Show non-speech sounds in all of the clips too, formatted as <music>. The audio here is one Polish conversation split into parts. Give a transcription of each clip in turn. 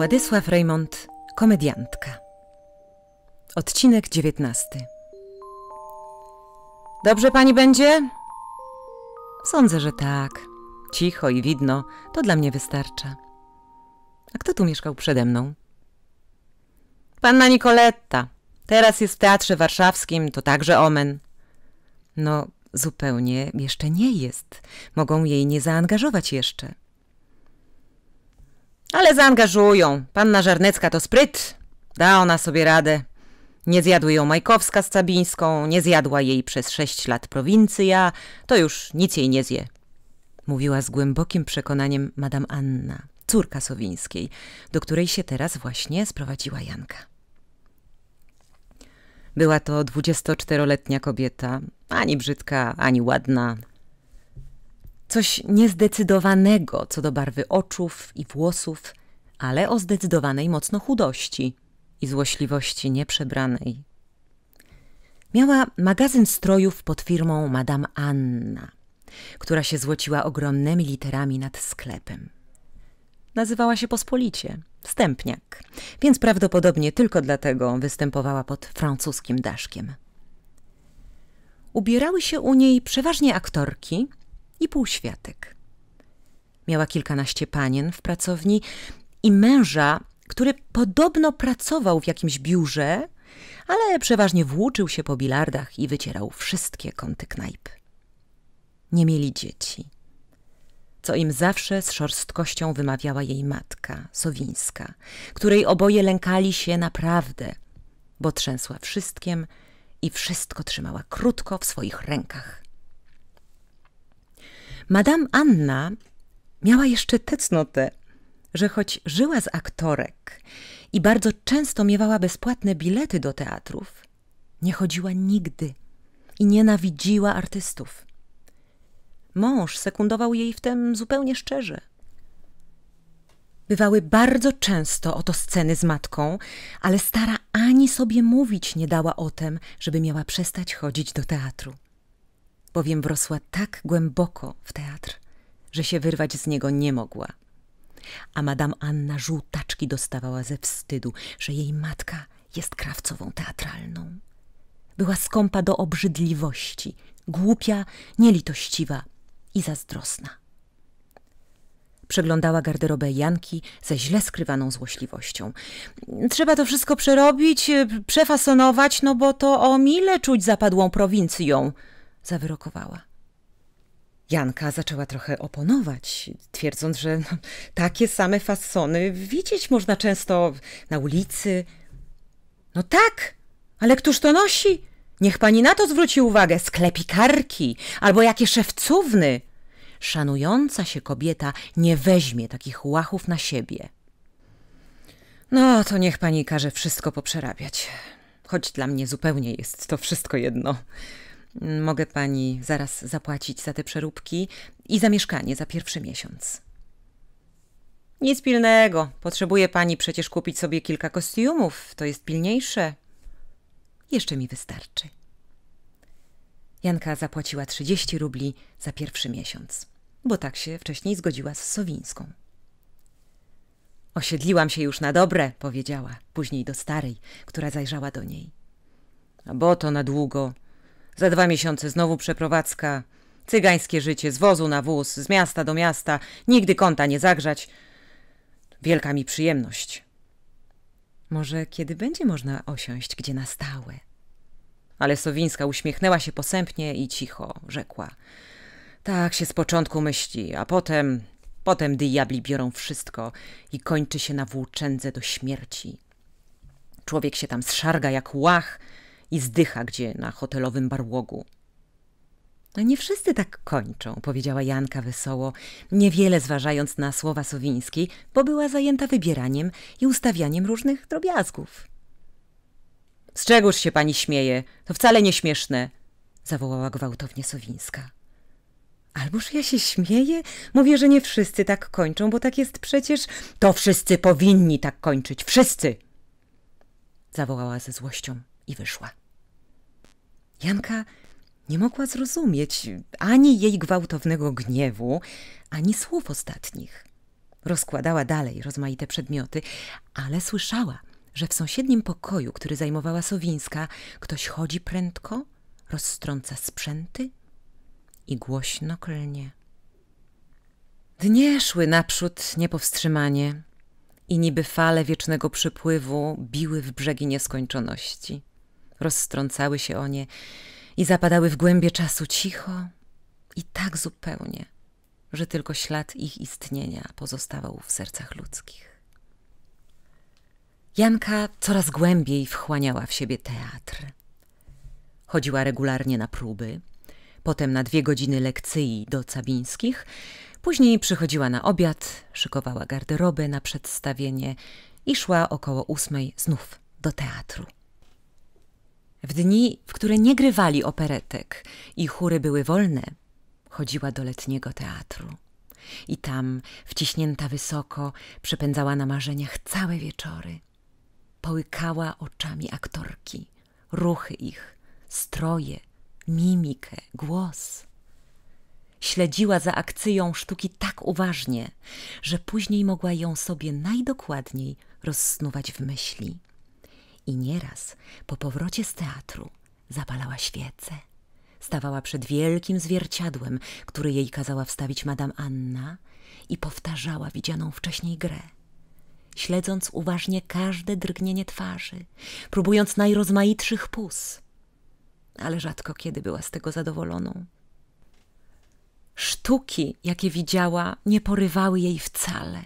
Władysław Rejmont, komediantka. Odcinek dziewiętnasty. Dobrze pani będzie? Sądzę, że tak. Cicho i widno, to dla mnie wystarcza. A kto tu mieszkał przede mną? Panna Nicoletta. Teraz jest w Teatrze Warszawskim, to także omen. No, zupełnie jeszcze nie jest. Mogą jej nie zaangażować jeszcze. Ale zaangażują. Panna Żarnecka to spryt. Da ona sobie radę. Nie zjadły ją Majkowska z Cabińską, nie zjadła jej przez sześć lat prowincja, to już nic jej nie zje. Mówiła z głębokim przekonaniem madam Anna, córka Sowińskiej, do której się teraz właśnie sprowadziła Janka. Była to 24-letnia kobieta, ani brzydka, ani ładna, Coś niezdecydowanego co do barwy oczów i włosów, ale o zdecydowanej mocno chudości i złośliwości nieprzebranej. Miała magazyn strojów pod firmą Madame Anna, która się złociła ogromnymi literami nad sklepem. Nazywała się pospolicie, Stępniak, więc prawdopodobnie tylko dlatego występowała pod francuskim daszkiem. Ubierały się u niej przeważnie aktorki – i półświatek. Miała kilkanaście panien w pracowni i męża, który podobno pracował w jakimś biurze, ale przeważnie włóczył się po bilardach i wycierał wszystkie kąty knajp. Nie mieli dzieci, co im zawsze z szorstkością wymawiała jej matka, Sowińska, której oboje lękali się naprawdę, bo trzęsła wszystkim i wszystko trzymała krótko w swoich rękach. Madame Anna miała jeszcze tę cnotę, że choć żyła z aktorek i bardzo często miewała bezpłatne bilety do teatrów, nie chodziła nigdy i nienawidziła artystów. Mąż sekundował jej w tym zupełnie szczerze. Bywały bardzo często oto sceny z matką, ale stara ani sobie mówić nie dała o tem, żeby miała przestać chodzić do teatru bowiem wrosła tak głęboko w teatr, że się wyrwać z niego nie mogła. A madame Anna żółtaczki dostawała ze wstydu, że jej matka jest krawcową teatralną. Była skąpa do obrzydliwości, głupia, nielitościwa i zazdrosna. Przeglądała garderobę Janki ze źle skrywaną złośliwością. Trzeba to wszystko przerobić, przefasonować, no bo to o mile czuć zapadłą prowincją – zawyrokowała. Janka zaczęła trochę oponować, twierdząc, że no, <laughs> takie same fasony widzieć można często na ulicy. No tak, ale któż to nosi? Niech pani na to zwróci uwagę, sklepikarki albo jakie szewcówny. Szanująca się kobieta nie weźmie takich łachów na siebie. No, to niech pani każe wszystko poprzerabiać. Choć dla mnie zupełnie jest to wszystko jedno. Mogę pani zaraz zapłacić za te przeróbki i za mieszkanie za pierwszy miesiąc. Nic pilnego. Potrzebuje pani przecież kupić sobie kilka kostiumów. To jest pilniejsze. Jeszcze mi wystarczy. Janka zapłaciła 30 rubli za pierwszy miesiąc, bo tak się wcześniej zgodziła z Sowińską. Osiedliłam się już na dobre, powiedziała później do starej, która zajrzała do niej. A bo to na długo, za dwa miesiące znowu przeprowadzka. Cygańskie życie z wozu na wóz, z miasta do miasta, nigdy kąta nie zagrzać. Wielka mi przyjemność. Może kiedy będzie można osiąść gdzie na stałe? Ale Sowińska uśmiechnęła się posępnie i cicho rzekła. Tak się z początku myśli, a potem, potem diabli biorą wszystko i kończy się na włóczędze do śmierci. Człowiek się tam zszarga jak łach, i zdycha gdzie na hotelowym barłogu. No nie wszyscy tak kończą, powiedziała Janka wesoło, niewiele zważając na słowa Sowińskiej, bo była zajęta wybieraniem i ustawianiem różnych drobiazgów. Z czegoż się pani śmieje? To wcale nie śmieszne, zawołała gwałtownie Sowińska. Alboż ja się śmieję? Mówię, że nie wszyscy tak kończą, bo tak jest przecież. To wszyscy powinni tak kończyć, wszyscy! zawołała ze złością i wyszła. Janka nie mogła zrozumieć ani jej gwałtownego gniewu, ani słów ostatnich. Rozkładała dalej rozmaite przedmioty, ale słyszała, że w sąsiednim pokoju, który zajmowała Sowińska, ktoś chodzi prędko, rozstrąca sprzęty i głośno klnie. Dnie szły naprzód niepowstrzymanie i niby fale wiecznego przypływu biły w brzegi nieskończoności rozstrącały się o nie i zapadały w głębie czasu cicho i tak zupełnie, że tylko ślad ich istnienia pozostawał w sercach ludzkich. Janka coraz głębiej wchłaniała w siebie teatr. Chodziła regularnie na próby, potem na dwie godziny lekcji do Cabińskich, później przychodziła na obiad, szykowała garderobę na przedstawienie i szła około ósmej znów do teatru. W dni, w które nie grywali operetek i chóry były wolne, chodziła do letniego teatru. I tam, wciśnięta wysoko, przepędzała na marzeniach całe wieczory. Połykała oczami aktorki, ruchy ich, stroje, mimikę, głos. Śledziła za akcyją sztuki tak uważnie, że później mogła ją sobie najdokładniej rozsnuwać w myśli i nieraz po powrocie z teatru zapalała świecę. Stawała przed wielkim zwierciadłem, który jej kazała wstawić madam Anna i powtarzała widzianą wcześniej grę. Śledząc uważnie każde drgnienie twarzy, próbując najrozmaitszych pus, ale rzadko kiedy była z tego zadowoloną. Sztuki, jakie widziała, nie porywały jej wcale.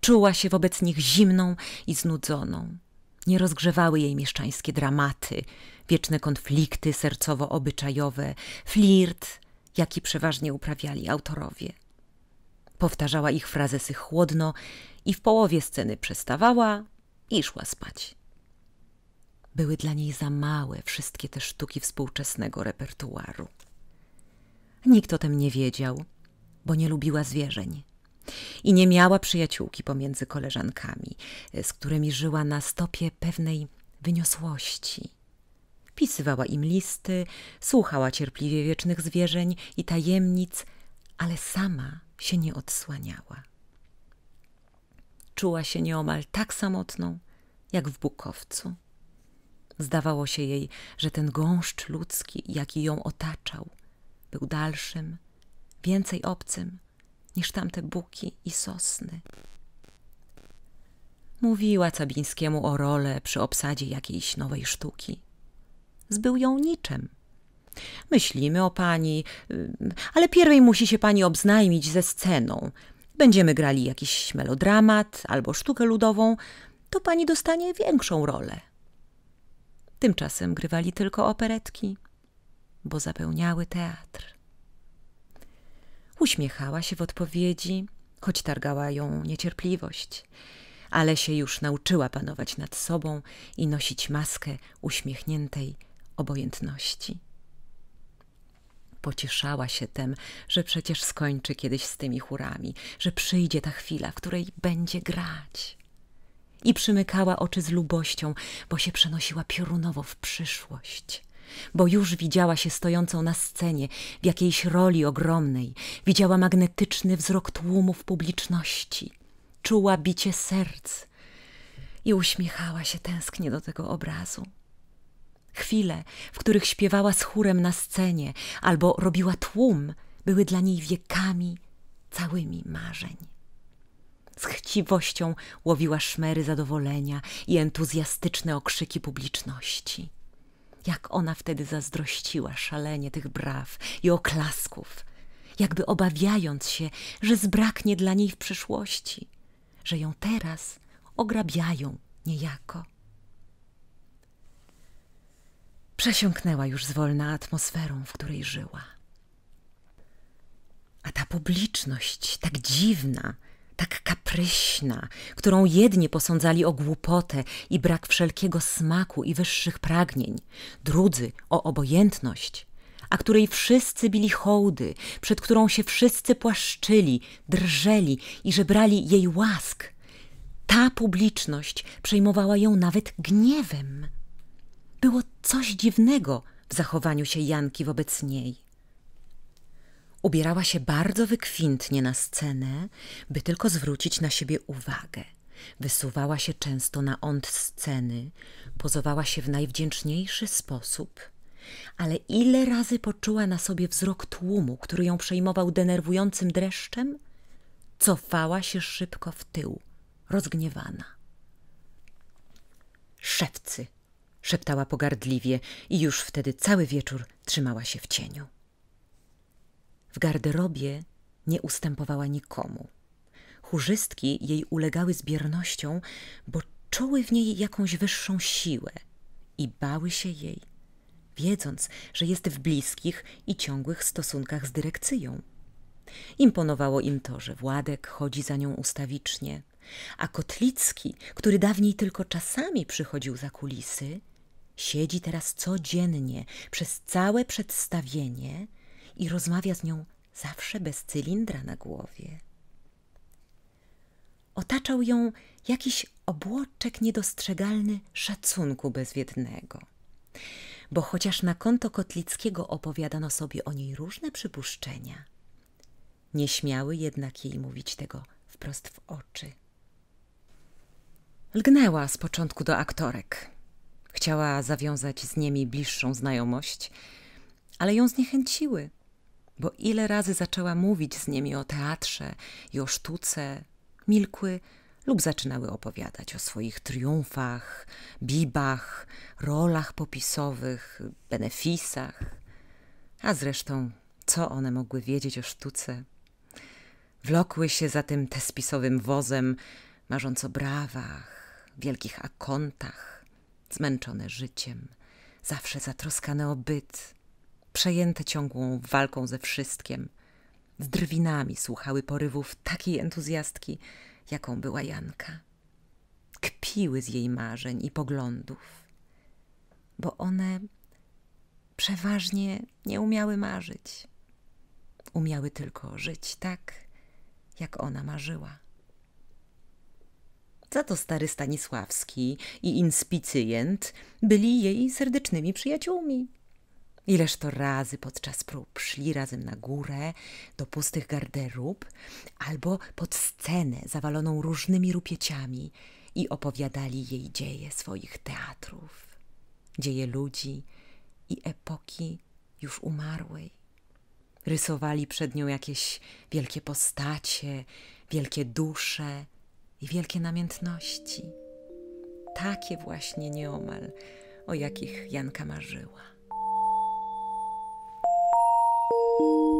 Czuła się wobec nich zimną i znudzoną nie rozgrzewały jej mieszczańskie dramaty, wieczne konflikty sercowo-obyczajowe, flirt, jaki przeważnie uprawiali autorowie. Powtarzała ich frazesy chłodno i w połowie sceny przestawała i szła spać. Były dla niej za małe wszystkie te sztuki współczesnego repertuaru. Nikt o tym nie wiedział, bo nie lubiła zwierzeń i nie miała przyjaciółki pomiędzy koleżankami, e, z którymi żyła na stopie pewnej wyniosłości. Pisywała im listy, słuchała cierpliwie wiecznych zwierzeń i tajemnic, ale sama się nie odsłaniała. Czuła się nieomal tak samotną, jak w Bukowcu. Zdawało się jej, że ten gąszcz ludzki, jaki ją otaczał, był dalszym, więcej obcym, niż tamte buki i sosny. Mówiła Cabińskiemu o rolę przy obsadzie jakiejś nowej sztuki. Zbył ją niczem. Myślimy o pani, y, ale pierwej musi się pani obznajmić ze sceną. Będziemy grali jakiś melodramat albo sztukę ludową, to pani dostanie większą rolę. Tymczasem grywali tylko operetki, bo zapełniały teatr. Uśmiechała się w odpowiedzi, choć targała ją niecierpliwość, ale się już nauczyła panować nad sobą i nosić maskę uśmiechniętej obojętności. Pocieszała się tem, że przecież skończy kiedyś z tymi chórami, że przyjdzie ta chwila, w której będzie grać. I przymykała oczy z lubością, bo się przenosiła piorunowo w przyszłość – bo już widziała się stojącą na scenie w jakiejś roli ogromnej, widziała magnetyczny wzrok tłumów publiczności, czuła bicie serc i uśmiechała się tęsknie do tego obrazu. Chwile, w których śpiewała z chórem na scenie albo robiła tłum, były dla niej wiekami całymi marzeń. Z chciwością łowiła szmery zadowolenia i entuzjastyczne okrzyki publiczności. Jak ona wtedy zazdrościła szalenie tych braw i oklasków, jakby obawiając się, że zbraknie dla niej w przyszłości, że ją teraz ograbiają niejako. Przesiąknęła już zwolna atmosferą, w której żyła. A ta publiczność, tak dziwna, tak kapryśna, którą jedni posądzali o głupotę i brak wszelkiego smaku i wyższych pragnień, drudzy o obojętność, a której wszyscy bili hołdy, przed którą się wszyscy płaszczyli, drżeli i żebrali jej łask. Ta publiczność przejmowała ją nawet gniewem. Było coś dziwnego w zachowaniu się Janki wobec niej. Ubierała się bardzo wykwintnie na scenę, by tylko zwrócić na siebie uwagę. Wysuwała się często na ont sceny, pozowała się w najwdzięczniejszy sposób. Ale ile razy poczuła na sobie wzrok tłumu, który ją przejmował denerwującym dreszczem? Cofała się szybko w tył, rozgniewana. Szewcy! – szeptała pogardliwie i już wtedy cały wieczór trzymała się w cieniu. W garderobie nie ustępowała nikomu. Chórzystki jej ulegały zbiernością, bo czuły w niej jakąś wyższą siłę i bały się jej, wiedząc, że jest w bliskich i ciągłych stosunkach z dyrekcyją. Imponowało im to, że Władek chodzi za nią ustawicznie, a Kotlicki, który dawniej tylko czasami przychodził za kulisy, siedzi teraz codziennie przez całe przedstawienie i rozmawia z nią zawsze bez cylindra na głowie. Otaczał ją jakiś obłoczek niedostrzegalny szacunku bezwiednego. Bo chociaż na konto Kotlickiego opowiadano sobie o niej różne przypuszczenia, nie śmiały jednak jej mówić tego wprost w oczy. Lgnęła z początku do aktorek. Chciała zawiązać z nimi bliższą znajomość, ale ją zniechęciły bo ile razy zaczęła mówić z nimi o teatrze i o sztuce, milkły lub zaczynały opowiadać o swoich triumfach, bibach, rolach popisowych, benefisach. A zresztą, co one mogły wiedzieć o sztuce? Wlokły się za tym tespisowym wozem, marząc o brawach, wielkich akontach, zmęczone życiem, zawsze zatroskane o byt, przejęte ciągłą walką ze wszystkim, z drwinami słuchały porywów takiej entuzjastki, jaką była Janka. Kpiły z jej marzeń i poglądów, bo one przeważnie nie umiały marzyć. Umiały tylko żyć tak, jak ona marzyła. Za to stary Stanisławski i inspicyjent byli jej serdecznymi przyjaciółmi. Ileż to razy podczas prób szli razem na górę do pustych garderób albo pod scenę zawaloną różnymi rupieciami i opowiadali jej dzieje swoich teatrów, dzieje ludzi i epoki już umarłej. Rysowali przed nią jakieś wielkie postacie, wielkie dusze i wielkie namiętności. Takie właśnie nieomal, o jakich Janka marzyła. Thank you.